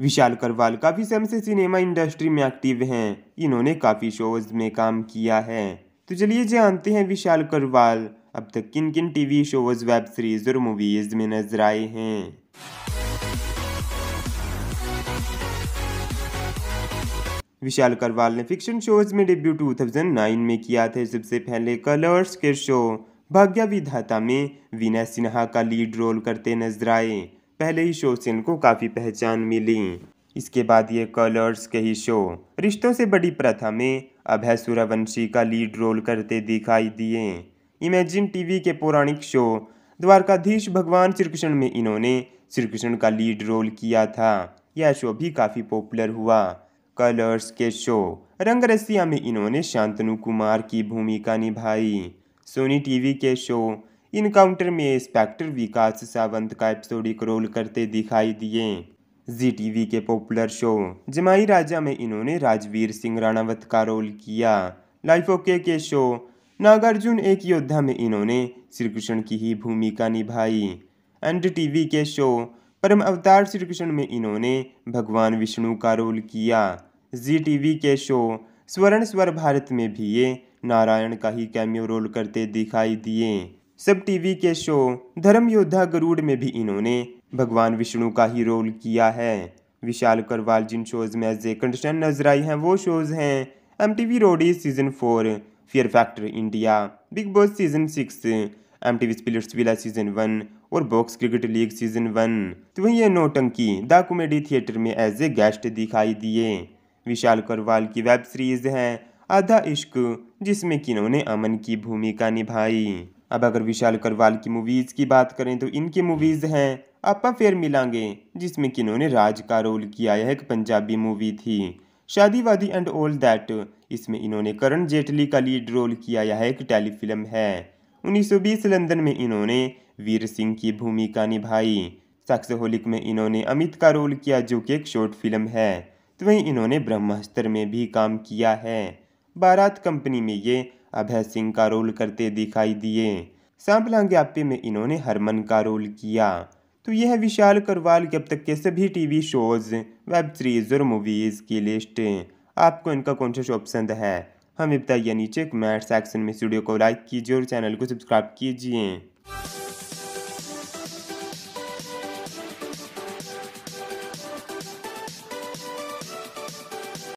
विशाल करवाल काफ़ी समय से सिनेमा इंडस्ट्री में एक्टिव हैं इन्होंने काफ़ी शोज में काम किया है तो चलिए जानते हैं विशाल करवाल अब तक किन किन टीवी शोज वेब सीरीज और मूवीज में नजर आए हैं विशाल करवाल ने फिक्शन शोज में डेब्यू 2009 में किया था सबसे पहले कलर्स के शो भाग्य विधाता में विनय सिन्हा का लीड रोल करते नजर आए पहले ही शो से इनको काफ़ी पहचान मिली इसके बाद ये कलर्स के ही शो रिश्तों से बड़ी प्रथा में अभय सूर्यवंशी का लीड रोल करते दिखाई दिए इमेजिन टीवी के पौराणिक शो द्वारकाधीश भगवान श्री कृष्ण में इन्होंने श्री कृष्ण का लीड रोल किया था यह शो भी काफ़ी पॉपुलर हुआ कलर्स के शो रसिया में इन्होंने शांतनु कुमार की भूमिका निभाई सोनी टीवी के शो इनकाउंटर में इंस्पेक्टर विकास सावंत का एपिसोडिक रोल करते दिखाई दिए जी टीवी के पॉपुलर शो जमाई राजा में इन्होंने राजवीर सिंह राणावत का रोल किया लाइफ ओके के शो नागार्जुन एक योद्धा में इन्होंने श्री कृष्ण की ही भूमिका निभाई एंड टीवी के शो परम अवतार श्री कृष्ण में इन्होंने भगवान विष्णु का रोल किया जी टीवी के शो स्वर्ण स्वर भारत में भी ये नारायण का ही कैमियो रोल करते दिखाई दिए सब टीवी के शो धर्म योद्धा गरुड़ में भी इन्होंने भगवान विष्णु का ही रोल किया है विशाल करवाल जिन शोज में एज ए कंडीशन नजर आई हैं वो शोज हैं M T V Roadies season four Fear Factor India Bigg Boss season six M T V Splitsvilla season one और Box Cricket League season one तो वही ये नोटंकी द कॉमेडी थिएटर में एज ए गेस्ट दिखाई दिए विशाल करवाल की web series है आधा इश्क जिसमें कि इन्होंने अमन की भूमिका निभाई अब अगर विशाल करवाल की मूवीज़ की बात करें तो इनकी मूवीज़ हैं आपा फिर मिलांगे जिसमें कि इन्होंने राज का रोल किया यह एक पंजाबी मूवी थी शादीवादी एंड ऑल दैट इसमें इन्होंने करण जेटली का लीड रोल किया यह एक टेलीफिल्म है 1920 लंदन में इन्होंने वीर सिंह की भूमिका निभाई सक्स होलिक में इन्होंने अमित का रोल किया जो कि एक शॉर्ट फिल्म है तो वहीं इन्होंने ब्रह्मास्त्र में भी काम किया है बारात कंपनी में ये अभय सिंह का रोल करते दिखाई दिए सांपलांग याप्पे में इन्होंने हरमन का रोल किया तो यह विशाल करवाल की अब तक के सभी टीवी शोज वेब सीरीज और मूवीज़ की लिस्ट आपको इनका कौन सा शो पसंद है हमें बताइए नीचे कमेंट सेक्शन में स्टूडियो को लाइक कीजिए और चैनल को सब्सक्राइब कीजिए